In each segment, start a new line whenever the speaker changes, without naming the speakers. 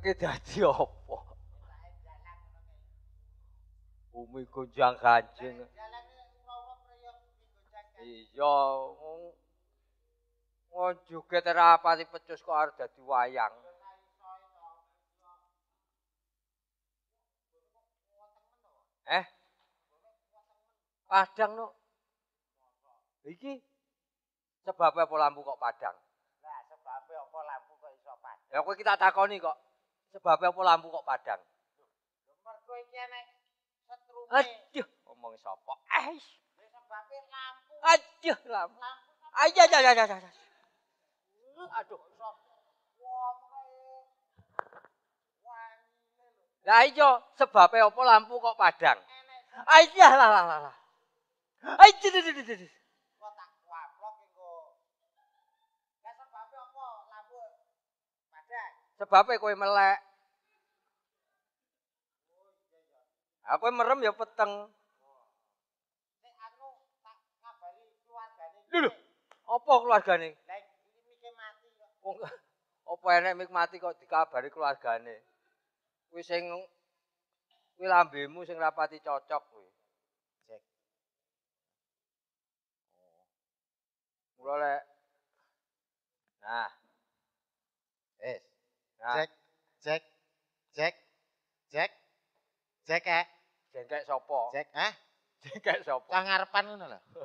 difikirke dadi apa? Umi gonjang kanjeng. Iya, ngojoget juga pati pecus kok harus jadi wayang. Eh? Padang no. Iki sebabnya apa lampu kok padang? Lah sebabnya apa lampu kok iso padang? Ya kok kita takoni kok. sebabnya opo lampu kok padang? Mergo iki ana Aduh, omong sapa? Eh. Sebabe lampu. Aduh, lampu. Aja aja aja aja. Aduh. E aduh. Lah iya, sebabnya apa lampu kok padang? Aja lah lah lah lah. Aja, aja, aja, aja. sebabnya kowe melek. kowe merem ya peteng. Nek anu tak kabari keluargane. Lho, apa keluargane? Nek iki mik mati kok. Apa enek mik mati kok dikabari keluargane? Kuwi sing kowe lambemu sing rapati cocok kowe. Cek. Oh. Mulane Nah, Cek, cek, cek, cek, cek. eh. Jack, cek. sopo. Jack, eh. Jack, sopo. Kang ngarepan ngono lho.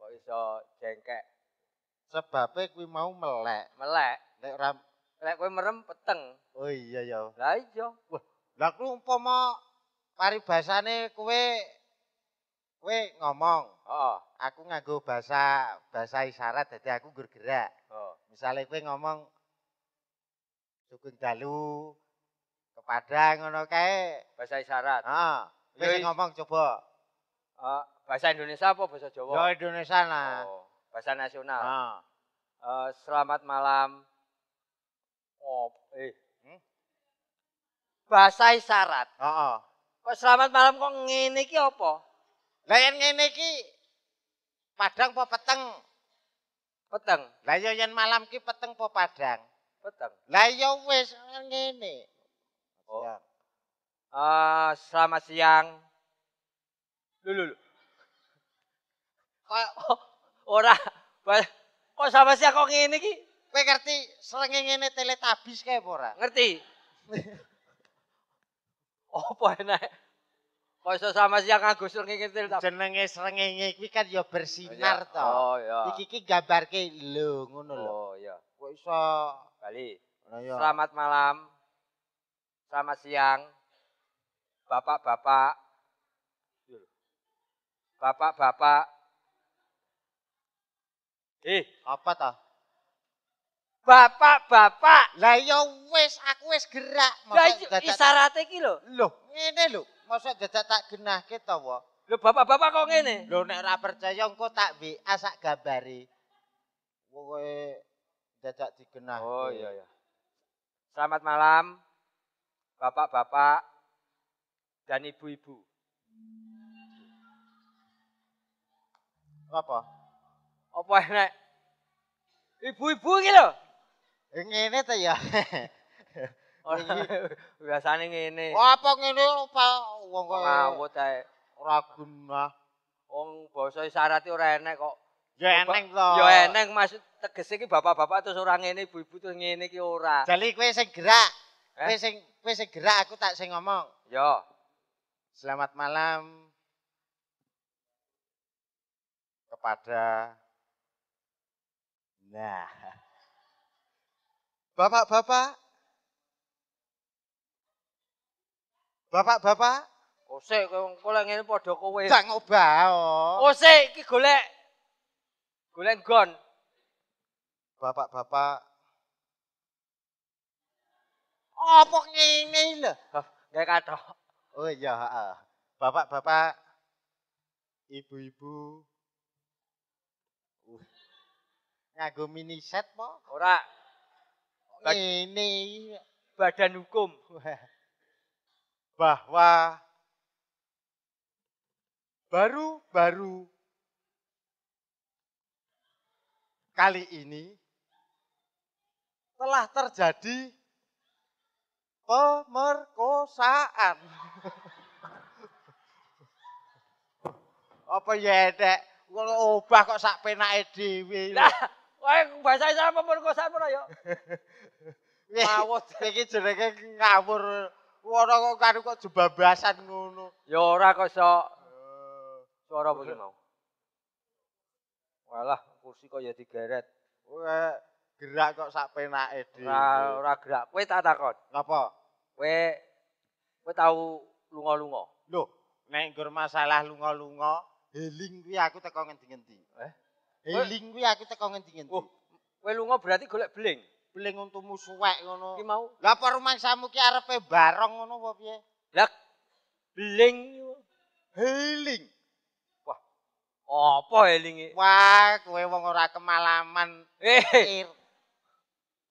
Kok iso jengkek? Sebabe kuwi mau melek. Melek. Nek ora nek kowe merem peteng. Oh iya ya. Lah iya. Wah, lah kuwi umpama paribasane kowe kowe ngomong. Oh. Aku nganggo bahasa bahasa isyarat dadi aku gur gerak. Oh. Misale kowe ngomong Dukung dalu kepada ngono kae bahasa isyarat. Heeh. Wis ngomong coba. Uh, bahasa Indonesia apa bahasa Jawa? Ya Indonesia lah. Oh, bahasa nasional. Heeh. Uh, selamat malam. Oh, eh. Hmm? Bahasa isyarat. Heeh. Kok selamat malam kok ngene iki apa? Lah yen ngene iki padang apa peteng? Peteng. Lah iya, yen malam ki peteng apa padang? peteng. Lah ya wis ngene. Oh. Ya. Uh, selamat siang. Lulu. Kok oh, ora kok selamat siang kok ngene iki? Kowe ngerti srengenge teletabis kae apa ora? Ngerti. Apa enak? Kok iso sama siang nganggo srengenge teletabis? Jenenge srengenge iki kan ya bersinar oh, iya. to. Oh iya. Iki iki gambarke lho ngono lho. Oh iya. Kok iso Bali. Oh, Ayo. Iya. Selamat malam. Selamat siang. Bapak-bapak. Bapak-bapak. Eh, apa ta Bapak-bapak. Lah ya wis aku wis gerak. Lah iya, isyaratnya iki lho. Lho, ngene lho. Mosok dadak tak genahke ta wa? Lho bapak-bapak kok ngene? Lho nek ora percaya engko tak WA sak gambare. Kowe Dadak digenah. Oh iya iya. Selamat malam Bapak-bapak dan ibu-ibu. Apa? Apa enak? Ibu-ibu iki lho. Eh, ngene ta ya. Oh, biasane ngene. Oh, apa ngene wong kok ngawut ae. Ora gunah. Wong basa isyarat e ora enak kok. Yo eneng to. Yo eneng maksud tegese iki bapak-bapak terus ora ngene ibu-ibu terus ngene iki ora. Jali kowe sing gerak. Eh? Kowe sing kowe sing gerak aku tak sing ngomong. Yo. Selamat malam kepada Nah. Bapak-bapak Bapak-bapak, kosek kowe ngene padha kowe. Tak ngobah. Kosek oh. iki golek Gulen gon. Bapak-bapak. Apa ngene lho? Gak kathok. Oh iya, Bapak-bapak, ibu-ibu. Uh. Nganggo mini set po? Ora. Ini badan hukum. Bahwa baru-baru kali ini telah terjadi pemerkosaan. Apa ya dek? Kalau ubah kok sak pena edwi. Nah, wah bahasa saya pemerkosaan pun ayo. Mawut, ini jenenge ngawur. Wono kok karo kok jebabasan ngono. Ya ora kok sok. Eh, Suara apa mau? Walah, kursi kok ya digeret. Kowe gerak kok sak penake dhewe. Ora gerak. Kowe tak takon. Napa? Kowe kowe tau lunga-lunga? Lho, nek nggur masalah lunga-lunga, healing kuwi aku teko ngendi-ngendi. Eh? Healing kuwi aku teko ngendi-ngendi. Oh, kowe lunga berarti golek beling. Beling untumu suwek ngono. Ki mau. Lah apa rumangsamu ki arepe bareng, ngono apa piye? Lah beling healing. apa elinge wah kowe wong ora kemalaman eh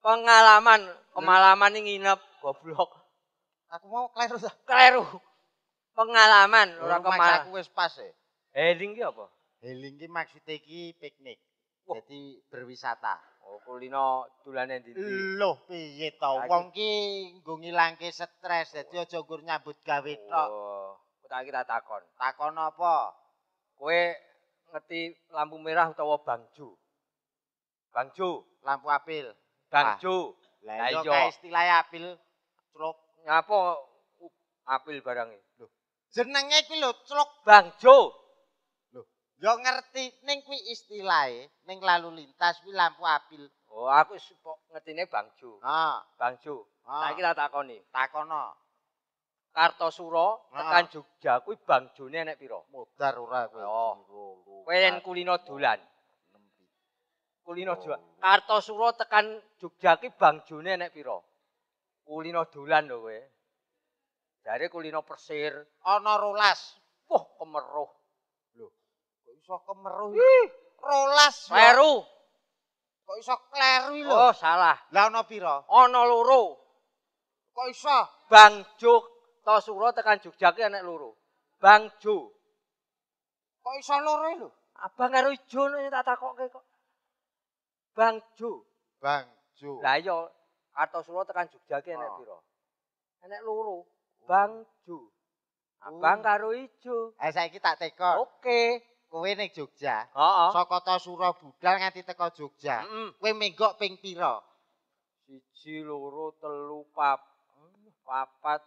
pengalaman kemalaman ini nginep goblok aku mau kleru dah kleru pengalaman ora kemalaman aku wis pas e eling ki apa heling ki maksud e ki piknik oh. jadi berwisata oh kulino dolan endi lho piye to wong ki nggo ngilangke stres dadi aja oh. nyambut gawe tok oh. kok tak kira takon takon apa kowe ngerti lampu merah utawa bangjo. Bangjo, lampu apil. Bangjo. Ah. Lah iya istilah apil. Clok. Ngapa apil barangnya? Loh. Jenenge iki lho clok bangjo. Loh, yo ngerti ning kuwi istilahe ning lalu lintas kuwi lampu apil. Oh, aku sepok ngertine bangjo. Ha, ah. bangjo. Ha. Ah. iki tak takoni. Takono. Ah. Kartosuro tekan Jogja kuwi Bang Jone nek pira? Modar ora kowe. Oh. Kowe yen kulino dolan. Kulino Jawa. Kartosuro tekan Jogja ki Bang Jone nek pira? Kulino dolan lho kowe. kulino Persir ana 12. Wah, kemeruh. Lho, kok iso kemeruh? Ya? Ih, 12. Ya? Kleru. Kok iso kleru lho? Oh, salah. Lah ana pira? Ana loro. Kok iso? Bang Jog to suro tekan Jogja ki enek loro. Bang Jo. Kok iso loro lho? Abang karo Jo nek tak takokke kok. Bang Jo. Bang Jo. Lah iya Kartosuro tekan Jogja ki enek oh. pira? Enek loro. Bang Jo. Abang uh. karo Ijo. Eh saiki tak teko. Oke. Okay. Kowe ning Jogja. Saka Tosuro budal nganti teko Jogja. Mm -hmm. Kowe menggok ping pira? Siji, loro, telu, pap, papat,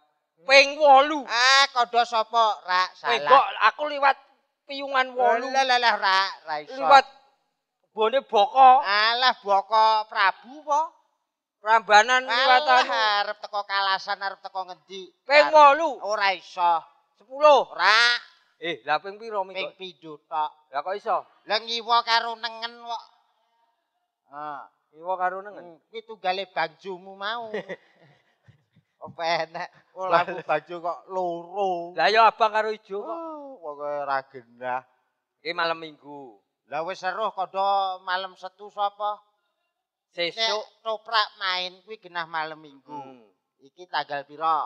ping 8. Ah, kodho sapa, Ra, Salah. Weh, kok aku liwat piyungan 8. Lah, lah, lah, ra iso. Liwat bone boko. Alah, boko Prabu apa? Rambanan liwat aku. Arep teko kalasan, arep teko ngendi? Ping 8. Ora iso. 10. Ra. Eh, lah ping piro miko? Ping 7 tok. Lah kok iso? Lah ngiwa karo nengen kok. Ah, ngiwa karo nengen. Iki hmm, tugale banjumu mau. Oh, penek lampu baju kok loro lah ya abang karo ijo kok oh, ora genah iki malam minggu lah wis seruh kodho malam setu sapa sesuk toprak main kuwi genah malam minggu hmm. iki tanggal pira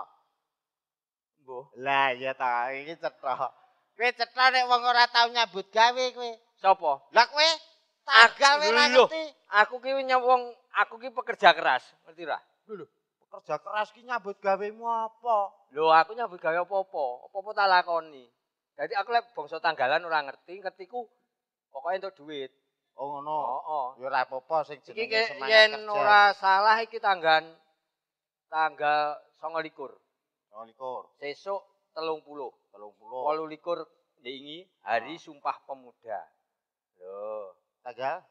mbuh lah ya ta iki cetha kowe cetha nek wong ora tau nyambut gawe kowe sapa lah kowe tanggal ah, wis aku ki wong aku ki pekerja keras ngerti ra? lho kerja keras ki nyambut gawemu apa? Lho, aku nyambut gawe apa-apa, apa-apa tak lakoni. Jadi aku lek bangsa tanggalan ora ngerti, ngertiku pokoknya untuk duit. Oh ngono. Heeh. Ya ora apa-apa sing jenenge semangat yen kerja. Yen ora salah iki tanggan tanggal 29. 29. Sesuk 30. 30. 28 diingi hari ah. Sumpah Pemuda. Loh, tanggal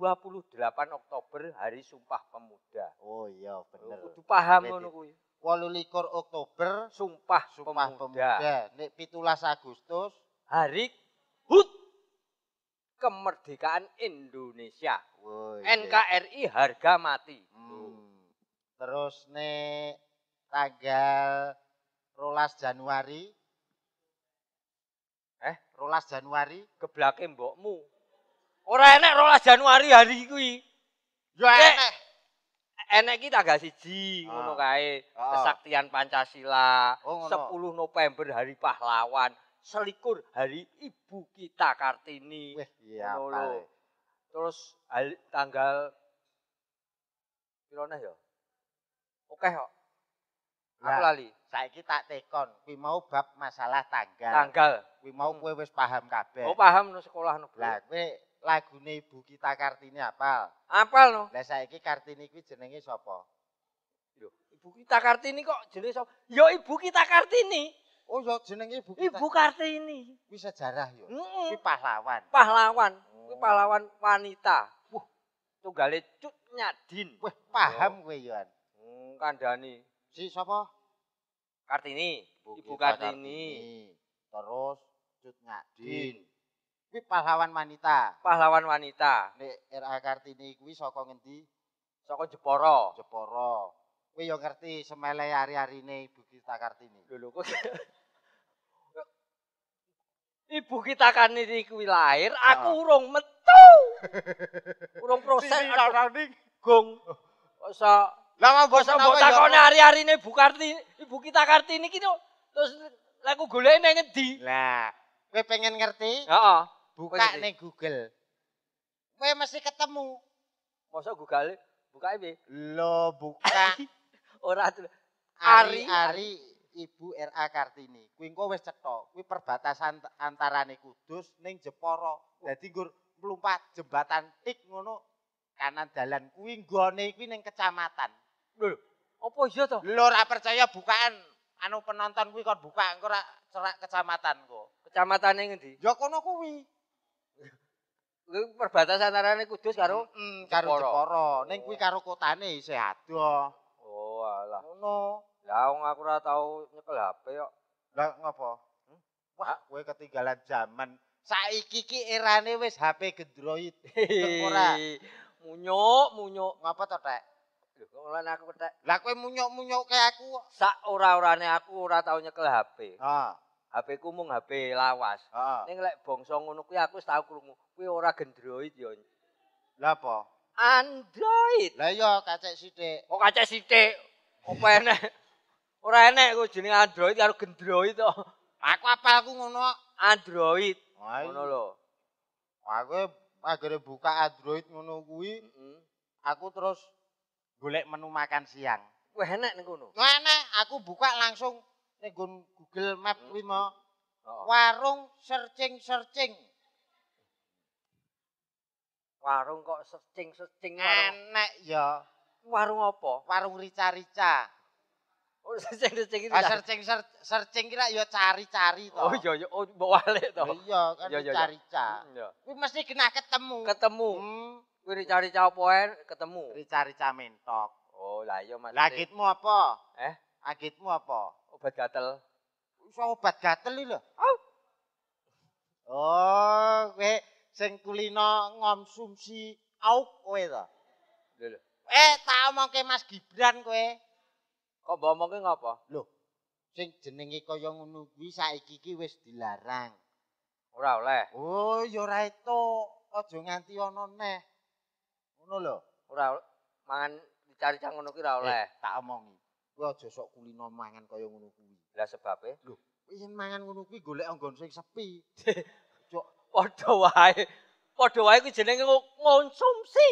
28 Oktober hari Sumpah Pemuda. Oh iya bener. Oh, kudu paham ngono kuwi. 28 Oktober Sumpah, Sumpah Pemuda. Pemuda. Nek 17 Agustus hari HUT kemerdekaan Indonesia. Oh, iya. NKRI harga mati. Hmm. Terus nek tanggal 12 Januari eh 12 Januari geblake mbokmu Ora enek rolas Januari hari kuwi. Ya enek. Enek iki tanggal siji ah. ngono kae. Ah. Kesaktian Pancasila. Oh, 10 November hari pahlawan. Selikur hari ibu kita Kartini. Wih, iya apa. Terus tanggal pirone ya? Oke kok. kok. Aku lali. Saiki tak tekon, kuwi mau bab masalah tanggal. Tanggal. Kuwi mau hmm. kowe wis paham kabeh. Oh, paham no sekolah no. Lah, kowe lagune Ibu Kita Kartini apal? Apal no. Lah saiki Kartini kuwi jenenge sapa? Lho, Ibu Kita Kartini kok jenenge sapa? Ya Ibu Kita Kartini. Oh, ya jenenge Ibu Kita. Ibu Kartini. Kuwi sejarah ya. Mm -mm. pahlawan. Pahlawan. Oh. Kuwi pahlawan wanita. Wah, tunggale cut nyadin. Wah, paham kowe ya. Hmm, kandhani. Si sapa? Kartini. Ibu, Kartini. Terus cut nyadin. Din. kuwi pahlawan wanita. Pahlawan wanita. Nek RA Kartini kuwi saka ngendi? Saka Jeporo. Jeporo. Kuwi yo ngerti semele hari-harine Ibu Kita Kartini. Lho kok Ibu kita Kartini ini kuwi lahir, aku oh. urung metu. urung proses ora gong. Masa lah mbok sambok takone hari-harine Ibu Kartini, Ibu kita Kartini iki terus lek ku golek nang endi? Lah, kowe pengen ngerti? Heeh. Buka nih Google. Gue masih ketemu. Masa Google buka ini? Lo buka. itu. Ari Ari Ibu RA Kartini. Kuwi engko wis cetha. Kuwi perbatasan antarane Kudus ning Jeporo. Dadi nggur mlumpat jembatan tik ngono kanan dalan kuwi nggone kuwi ning kecamatan. Lho, apa iya to? Lho ora percaya bukaan anu penonton kuwi kon buka engko ora cerak kecamatan kok. Kecamatannya ngendi? Ya kono kuwi. perbatasan antara kudus karo hmm, hmm, karo Jeporo. Ning kuwi karo kotane isih adoh. Oh alah. Ngono. Lah wong aku ora tau nyekel HP kok. Lah ngopo? Hmm? Wah, kowe ketinggalan zaman. Saiki ki erane wis HP Android. Ora. Munyuk, munyuk. Ngapa to, Tek? Lah aku, Tek. Lah kowe munyuk-munyuk kayak aku. Sak ora-orane aku ora tau nyekel HP. Ha. HP-ku mung HP lawas. Ning lek bangsa ngono kuwi aku wis tau krungu, kuwi ora gendroid ya. Lah apa? Android. Lah iya kacek sithik. Kok oh, kacek sithik? Apa enak? Ora enak kok jeneng Android karo gendroid to. Aku apalku ngono Android. Ngono lho. Aku agere buka Android ngono kuwi. Aku terus golek menu makan siang. Kuwi enek ning kono. enak, aku buka langsung gun Google Map hmm. kuwi mau. Warung searching-searching. Warung kok searching-searching Enak ya. Warung apa? Warung rica-rica. Oh, searching-searching iki. Ah, searching-searching kira ya cari-cari toh. Oh iya iya, oh mbok toh oh, Iya, kan iya, iya, iya. rica-rica. Hmm, kuwi mesti kena ketemu. Ketemu. Hmm. Kuwi rica-rica apa ketemu? Rica-rica mentok. Oh, lah iya maksudnya. Lagitmu apa? Eh? Agitmu apa? obat gatel. Iso obat gatel lho. Oh. oh, kowe sing kulino ngonsumsi auk kowe to. Eh, tak omongke Mas Gibran kowe. Kok mbok omongke ngopo? Lho. Sing jenenge kaya ngono kuwi saiki iki wis dilarang. Ora oleh. Oh, ya ora eto. Aja nganti ana neh. Ngono lho. Ora mangan dicari cang ngono ki ora eh, oleh. Eh, tak omongi. kowe aja sok kulino mangan kaya ngono kuwi. Lah sebabe? Lho, yen mangan ngono kuwi golek anggon sing sepi. Cok, padha wae. Padha wae kuwi jenenge ngonsumsi.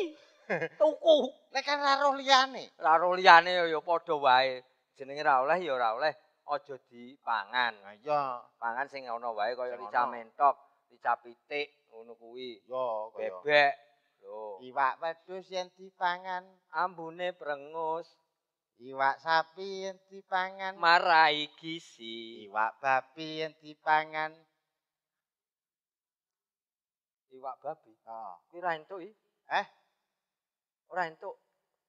Tuku. Nek kan laroh liyane. Laroh liyane ya padha wae. Jenenge ra oleh ya ora oleh. Aja dipangan. Ha iya. Pangan sing ana wae kaya rica mentok, rica pitik ngono kuwi. Ya, kaya bebek. Lho. Iwak wedhus yen dipangan ambune prengus. Iwak sapi yang dipangan marai gizi. Iwak babi yang dipangan iwak babi. Oh. Kira itu i? Eh? Ora itu?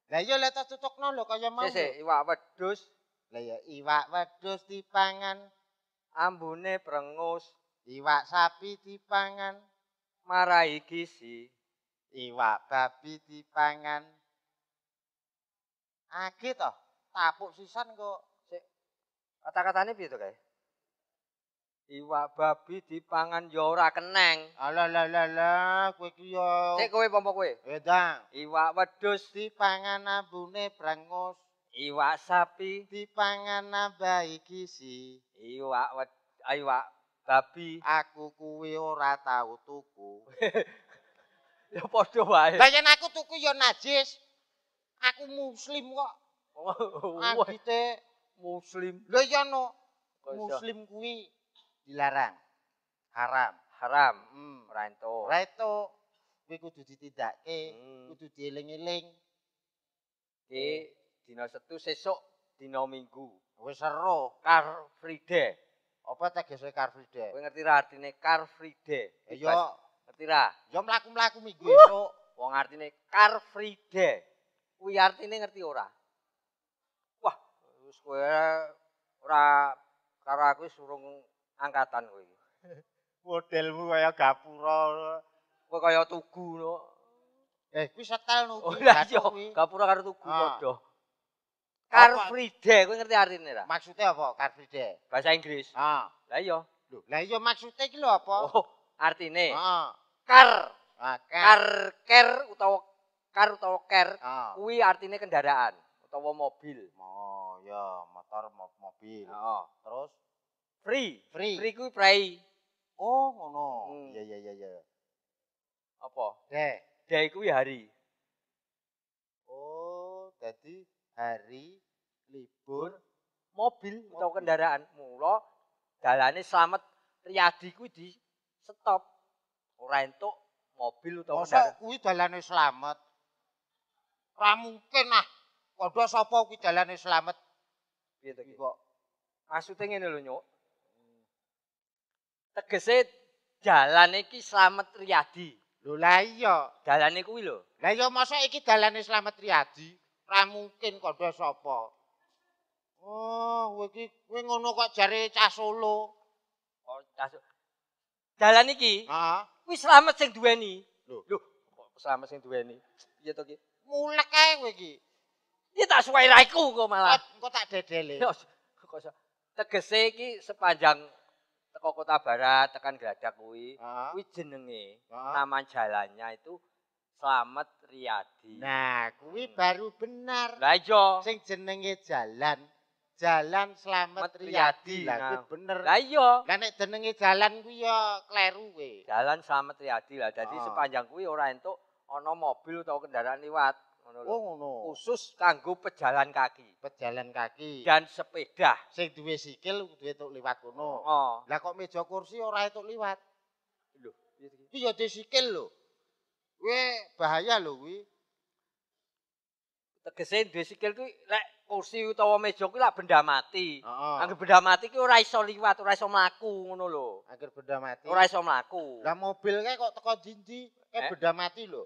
Lah yo lihat satu tokno lo kaya mau. iwak wedus. Lah yo iwak wedus dipangan ambune prengus. Iwak sapi dipangan marai gizi. Iwak babi dipangan Akeh toh, tapuk sisan kok. Sik. Kata-katane piye to, Kae? Iwak babi dipangan ya ora keneng. Ala la la kowe ki yo. Sik kowe pompo kowe. Edang. Iwak wedhus dipangan ambune brengos. Iwak sapi dipangan ambai kisi. Iwak wed ah, iwak babi aku kuwi ora tau tuku. ya padha wae. Lah aku tuku ya najis. aku muslim kok. Oh, Adite muslim. Lho iya no. Muslim kuwi dilarang. Haram. Haram. Hmm, ora ento. Ora ento. Kuwi kudu ditindakke, hmm. kudu dieling-eling. Di dina setu sesuk dina Minggu. Wis seru Car Free Day. Apa tegese Car Free Day? Kowe ngerti ra artine Car Free Day? Ya ngerti Ya mlaku-mlaku minggu uh! esuk. Wong artine Car Free Day. kuwi artine ngerti ora? Wah, wis kowe ora karo aku surung angkatan kowe. Modelmu kaya gapura, kowe kaya tugu no. Eh, kuwi setel no. Oh, lah gapura karo tugu ah. padha. Car free day, kowe ngerti artine ora? Maksude apa car Bahasa Inggris. Ha. Ah. Lah iya. Lho, lah iya maksude iki lho apa? Oh, artine. Heeh. Kar. Ah, car. Car ah, utawa car atau ker, ah. kuwi artinya kendaraan atau mobil. Oh ya, motor mobil. Oh. Terus free. Free. Free kuwi pray. Oh ngono. Hmm. Iya iya iya ya. Apa? De. De kuwi hari. Oh, jadi hari libur mobil, mobil. atau kendaraan. mulo dalane selamat Riyadi kuwi di stop. Ora entuk mobil utawa kendaraan. kuwi dalane selamat. ora mungkin nah padha sapa kuwi dalane slamet piye to kok maksude ngene lho nyuk tegese dalan iki slamet riyadi lho la iya dalane kuwi lho la iya masa iki dalane slamet riyadi ora mungkin padha sapa oh kowe iki kowe ngono kok jare cah solo oh cah dalan iki heeh kuwi slamet sing duweni lho lho slamet sing duweni iya to ki mulek ae kowe iki. Iki tak suwe raiku kok malah. Engko tak dedele. Tegese iki sepanjang teko Kota Barat tekan Gladak kuwi, kuwi jenenge nama jalannya itu Slamet Riyadi. Nah, kuwi hmm. baru benar. Lah iya. Sing jenenge jalan Jalan Slamet Riyadi. Lah kuwi bener. Lah iya. Lah nek jenenge jalan kuwi ya kleru kowe. Jalan Slamet Riyadi lah. Dadi sepanjang kuwi ora entuk Ono mobil tau kendaraan liwat ono, Oh ngono. Khusus kanggo pejalan kaki. Pejalan kaki. Dan sepeda. Sing duwe sikil duwe itu liwat kono. Oh. Lah kok meja kursi orang itu liwat? Lho, iya iki ya sikil lho. Kuwi bahaya lo, kuwi. Tegese duwe sikil kuwi lek kursi utawa meja kuwi lah benda mati. oh. Angger benda mati ki ora iso liwat, ora iso mlaku ngono lho. Angger benda mati. Ora iso mlaku. Lah mobil kok teko dindi, eh? benda mati lo.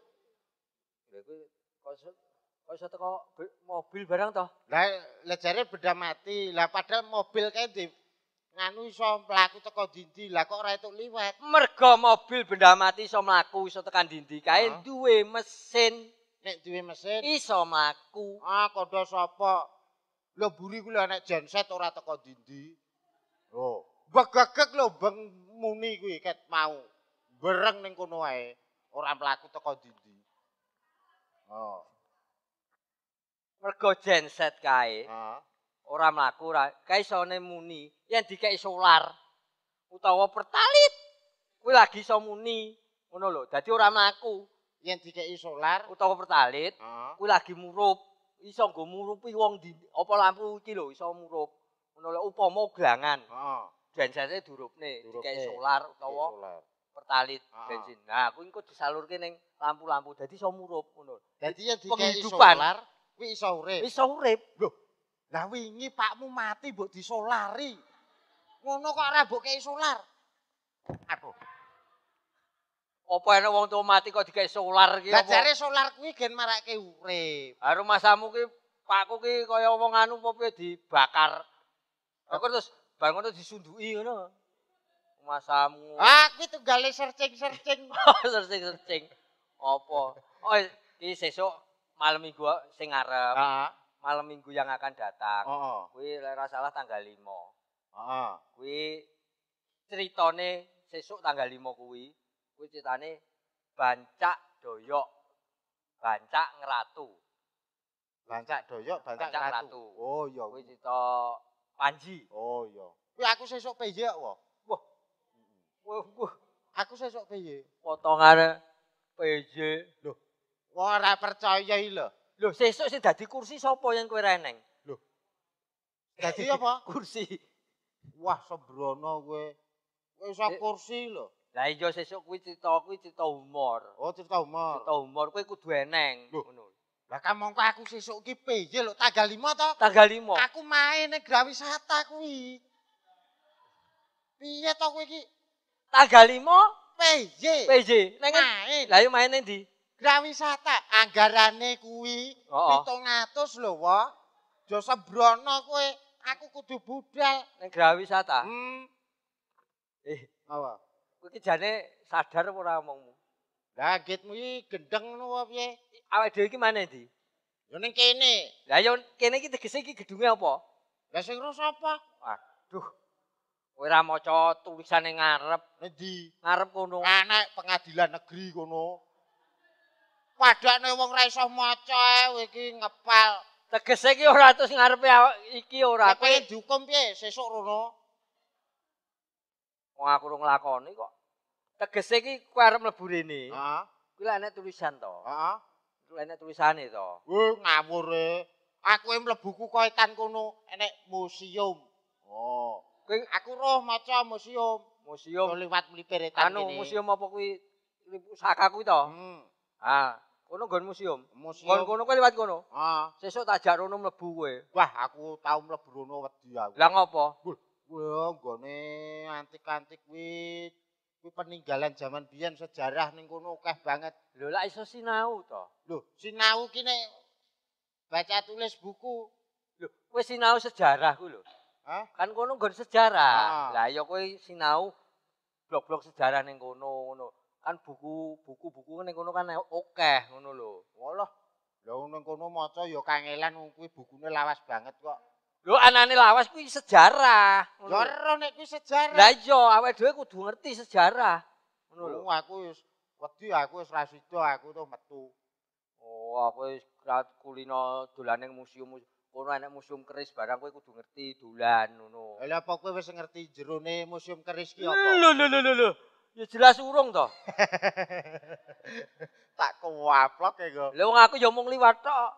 Berarti kok iso teko mobil barang toh? Lah lejare beda mati. Lah padahal mobil kae di nganu iso mlaku teko dindi. Lah kok ora entuk liwat? Mergo mobil benda mati iso mlaku iso tekan dindi kae duwe mesin. Nek duwe mesin iso mlaku. Ah kodho sapa? Lho buri ku lho nek genset ora teko dindi. Oh, begegek lho beng muni kuwi ket mau. Bereng ning kono wae ora mlaku teko dindi. Oh. Mergo genset kae. Heeh. Ah. Ora mlaku ora kaisone muni yang dikai solar utawa pertalit. Kuwi lagi iso muni, ngono lho. Dadi ora mlaku yang dikai solar utawa pertalit, heeh. Ah. Kuwi lagi murup, iso nggo murupi wong di apa lampu iki lho iso murup. Ngono lho upama glangan. Heeh. Ah. Oh. durupne, durupne. dikai solar utawa pertalit ah, ah. bensin. Nah, aku ingkut disalurke ning lampu-lampu. Dadi iso murup ngono. Dadi ya dikei solar kuwi iso urip. Iso urip. Lho. Lah wingi pakmu mati mbok disolari. Ngono kok ora mbok kei solar. Apa? Apa ana wong tuwa mati kok dikei solar iki? Lah jare solar kuwi gen marake urip. Lah rumahmu kuwi pakku kuwi kaya wong anu apa dibakar. Lah terus bangun terus disunduki ngono. masamu. aku ah, itu tunggale searching-searching. Oh, searching-searching. Apa? Oh, iki sesuk malam minggu sing ngarep. Heeh. Malam minggu yang akan datang. Heeh. Kuwi ora salah tanggal 5. Heeh. Kuwi ceritane sesuk tanggal 5 kuwi. Kuwi ceritane Bancak Doyok. Bancak Ngeratu. Bancak Doyok, Bancak, Bancak Ngeratu. Oh iya. Kuwi cerita Panji. Oh iya. Kuwi aku sesuk PJ kok. aku sesuk piye? Potongane PJ. Loh, ora percaya iki lho. Loh, sesuk sing dadi kursi sapa yang kowe reneng? Loh. Eh, dadi apa? kursi. Wah, sembrono kowe. Kowe iso eh. kursi lho. Lah iya sesuk kuwi cerita kuwi cerita humor. Oh, cerita humor. Cerita humor kowe kudu eneng ngono. Lah kan mongko aku sesuk iki piye lho tanggal 5 to? Tanggal 5. Aku main ning Grawisata kuwi. Piye to kowe iki? tanggal lima PJ PJ neng main lalu main neng di Grawisata anggarane kuwi oh, oh. pitung atus lho wa jo sebrono kowe aku kudu budal neng Grawisata hmm. eh apa kowe iki jane sadar ora omongmu gitmu iki gendeng lho wa piye awake dhewe iki meneh di yo ning kene la yo kene iki tegese iki gedunge apa la sing ngono sapa aduh Ora maca tulisane ngarep. Endi? Ngarep kono. Anak ah, pengadilan negeri kono. Wadane wong ra iso maca iki ngepal. Tegese iki ora terus ngarepe iki ora. Kok pengen dihukum piye sesuk rono? Wong aku rung lakoni kok. Tegese iki kowe arep mlebu rene. Heeh. Kuwi lek tulisan to. Heeh. Kuwi lek tulisane to. Wah, ngawur e. Aku e mlebu ku kaitan kono enek museum. Oh. Kuwi aku roh maca museum, museum Kau liwat mlipir e Anu museum apa kuwi? Pusaka kuwi to. Hmm. Ha, kono nggon museum. kono kono kuwi liwat kono. Ha. Sesuk tak jak rono mlebu kowe. Wah, aku tau mlebu rono wedi aku. Lah ngopo? Wah, nggone antik-antik kuwi kuwi peninggalan zaman biyen sejarah ning kono akeh banget. Lho, lak iso sinau to. Lho, sinau ki nek baca tulis buku. Lho, kowe sinau sejarah ku lho. Kan kono nggon sejarah. Ah. Lah ya kowe sinau blok-blok sejarah ning kono ngono. Kan buku-buku buku ning kono kan akeh ngono lho. Walah. Lah ning kono maca ya kangelan kuwi bukune lawas banget kok. Lho anane lawas kuwi sejarah. Loro nek kuwi sejarah. Lah iya awake dhewe kudu ngerti sejarah. Ngono lho. Oh, aku wis wedi aku wis rasido aku tuh metu. Oh aku wis kulino dolane museum-museum. Kono enek museum keris barang kowe kudu ngerti dolan ngono. Lah apa kowe wis ngerti jerone museum keris ki apa? Lho lho lho lho. Ya jelas urung to. tak kuwaplok e go. Lah wong aku ya mung liwat tok.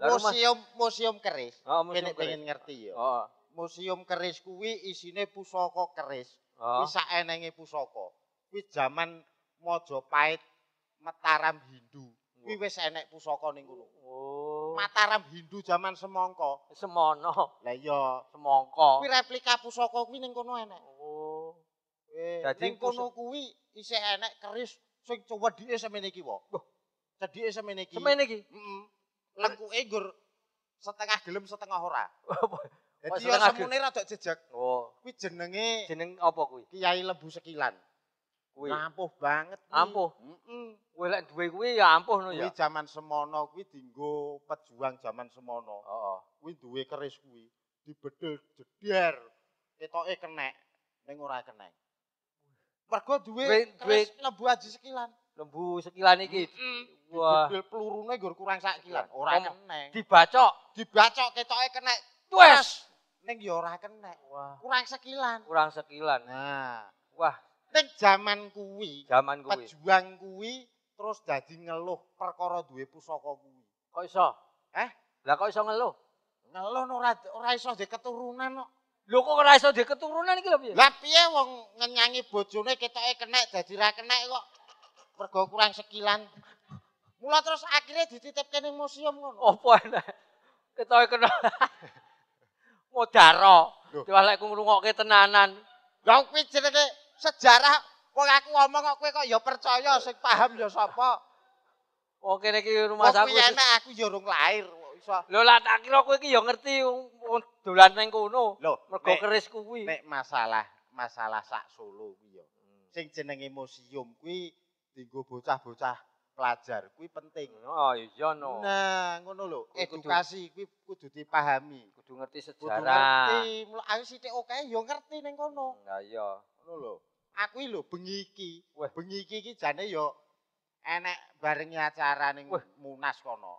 Oh. Museum museum keris. Oh, museum keris. pengen ngerti ya. Oh. Museum keris kuwi isine pusaka keris. Oh. Wis sak enenge pusaka. Kuwi jaman Majapahit Mataram Hindu. Kuwi wis enek pusaka ning kono. Oh. Mataram Hindu zaman Semongko, Semono. Lah iya, semongko. Kuwi replika pusaka kuwi ning kono enek. Oh. Eh, Dadi ning kono kuwi isih enek keris sing cewedike semene iki wae. Loh, cedhike semene iki. Semene iki. Heeh. Mm -mm. Lengkuke setengah gelem setengah ora. Dadi ya semune rada jejeg. Oh. Kuwi jenenge jeneng apa kuwi? Kiai Lembu Sekilan. Ampuh banget. Ampuh. Heeh. Kuwi lek duwe kuwi ya ampuh no ya. Kuwi jaman semono kuwi dienggo pejuang jaman semono. Heeh. Kuwi duwe keris kuwi dibedel jedher. Ketoke kenek ning ora kenek. Mergo duwe keris lembu aji sekilan. Lembu sekilan iki. Wah. Dibedel pelurune nggur kurang sak kilan, ora kenek. Dibacok, dibacok ketoke kenek. Tues. Ning ya ora kenek. Wah. Kurang sekilan. Kurang sekilan. Nah. Wah, penting jaman kuwi jaman kuwi pejuang kuwi terus jadi ngeluh perkara duwe pusaka kuwi kok iso eh lah kok iso ngeluh ngeluh ora ora iso di keturunan kok lho kok ora iso di keturunan iki lho piye lah piye wong nyenyangi bojone ketoke kenek dadi ra kenek kok mergo kurang sekilan mula terus akhirnya dititipke ning museum ngono opo enak ketoke kena modaro diwalek ngrungokke tenanan Lah kuwi jenenge sejarah wong aku ngomong kok kowe kok ya percaya sing paham ya sapa. Oh kene iki rumah sakit. Kuwi enak aku ya urung lahir kok iso. Lho lah tak kira kowe iki ya ngerti dolan nang kono. mergo keris kuwi. Nek masalah masalah sak Solo kuwi ya. Hmm. Sing jenenge museum kuwi dienggo bocah-bocah pelajar kuwi penting. Oh iya no. Nah, ngono lho. Edukasi kuwi kudu dipahami, kudu ngerti sejarah. Kudu ngerti, mulai sithik oke ya ngerti ning kono. Nah iya, ngono lho. aku iki lho bengi iki. Bengi iki iki jane ya enek barengi acara ning Munas kono.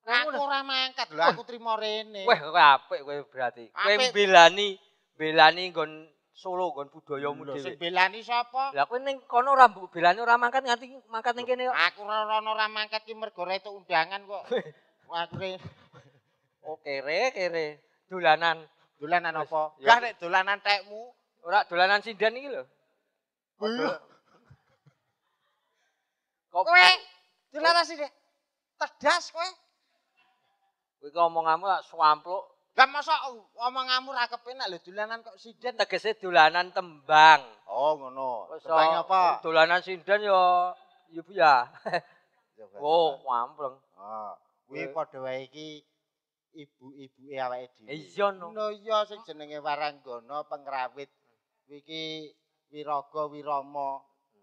Aku ora mangkat lho, aku trimo rene. Wah, kowe apik kowe berarti. Kowe belani, belani nggon Solo kon budayamu dhewe. Sing belani sapa? Lah kowe ning kono ora mbok belani ora mangkat nganti mangkat ning kene kok. Aku ora ono ora mangkat iki mergo itu undangan kok. aku re. Oke oh, re, kere. Dolanan. Dolanan apa? Lah nek dolanan tekmu ora dolanan sinden iki lho. Kowe, jelas sih deh. TEDAS kowe. Kowe ngomong kamu lah SUAMPLUK. Gak masa ngomong kamu rakepin nak lihat dolanan kok sinden. Tegasnya dolanan tembang. Oh ngono. Tembang apa? Dolanan sinden yo, ibu ya. Oh, wampleng. Ah, kowe eh. pada waiki ibu-ibu ya waiki. Iya no. No iya sih jenenge waranggono pengrawit. Wiki wiraga wirama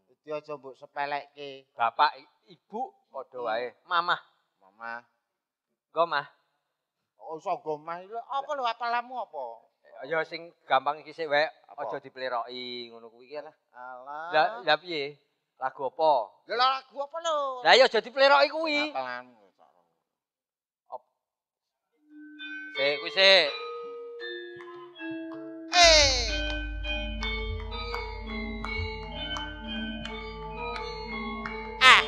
dadi aja mbok sepeleke bapak ibu padha hmm. wae mamah mamah gomah Oh, iso gomah iki apa lho apalamu apa ya sing gampang iki sik wae aja dipleroki ngono kuwi lah ala la piye lagu apa ya lagu apa lho la ya aja dipleroki kuwi apalamu sik kuwi sik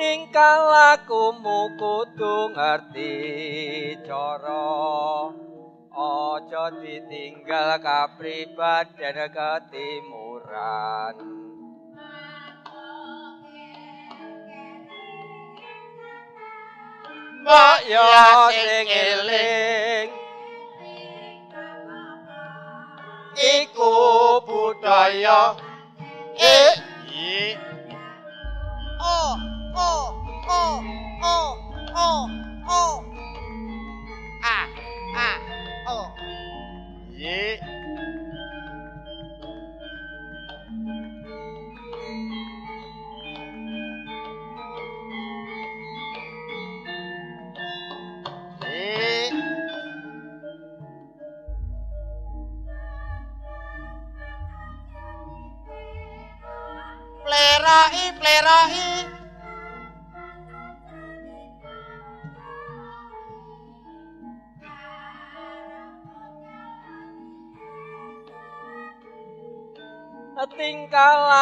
tingkah lakumu kudu ngerti cara aja ditinggal kapribaden ketimuran Mbak yo sing eling iku budaya eh oh oh, oh, oh, oh, oh.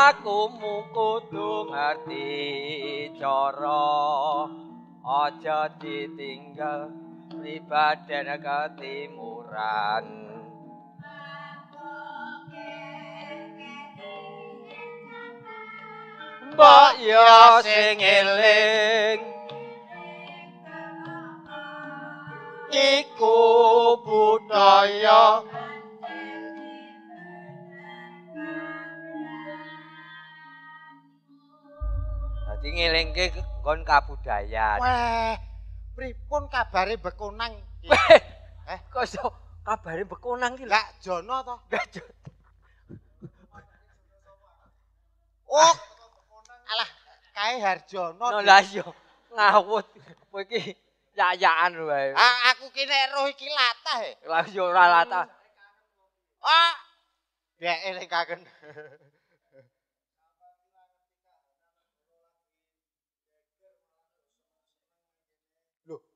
aku mukudu ngerti cara aja ditinggal ribadan ke timuran Mbak ya sing eling Iku budaya Dadi ngelingke kon kabudayan. Wah, pripun kabare Bekonang Eh, kok iso kabare Bekonang iki? Lah jono to? Oh. Alah, kae Harjono. No lah yo. Ngawut kowe iki yayaan wae. Ah, aku ki nek roh iki latah. E. Lah yo ora latah. Oh. Dek eling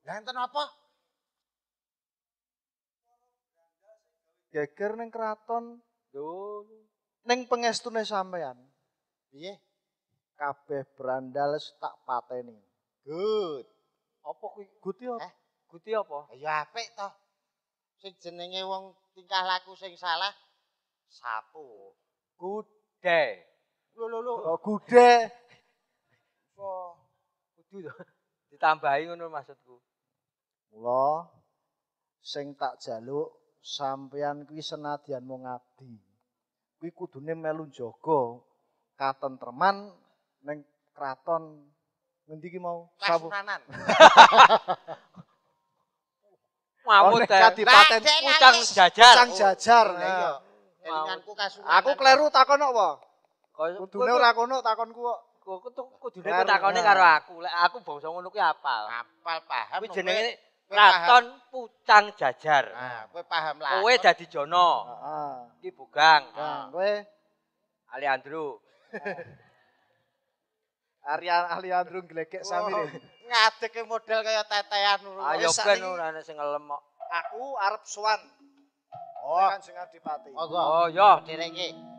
Lenten apa? Geger neng keraton. Dulu. Neng pengestune sampean. Iya. Kabeh berandal tak pateni. Good. Apa kuwi? Guti apa? Eh, guti apa? Ya apik to. Sing jenenge wong tingkah laku sing salah sapu. Gude. Lho lho lho. Oh, gude. Apa? Kudu Ditambahi ngono maksudku. Mula sing tak jaluk sampeyan kuwi senadyan mau ngabdi. Kuwi kudune melu jaga katentreman ning kraton ngendi ki mau? Kasunanan. Mawut eh. kadipaten Kudang Jajar. Kudang Jajar. Elinganku oh. nah. iya. kasunanan. Aku kleru takon apa? Kudune ora kono takonku kok. Kudune takone nah. karo aku. Lek aku bangsa ngono kuwi apal. Apal paham. Kuwi jenenge Raton Pucang Jajar. Nah, kowe paham lah. Kowe dadi Jono. Heeh. Iki Bugang. Ah. kowe Ali Andru. Aryan Ali Andru glekek sami. E model kaya tetean ngono. Ayo ah, ben ora ana sing Aku arep suan. Oh, kan sing Adipati. Oh, yo, dereke. Oh,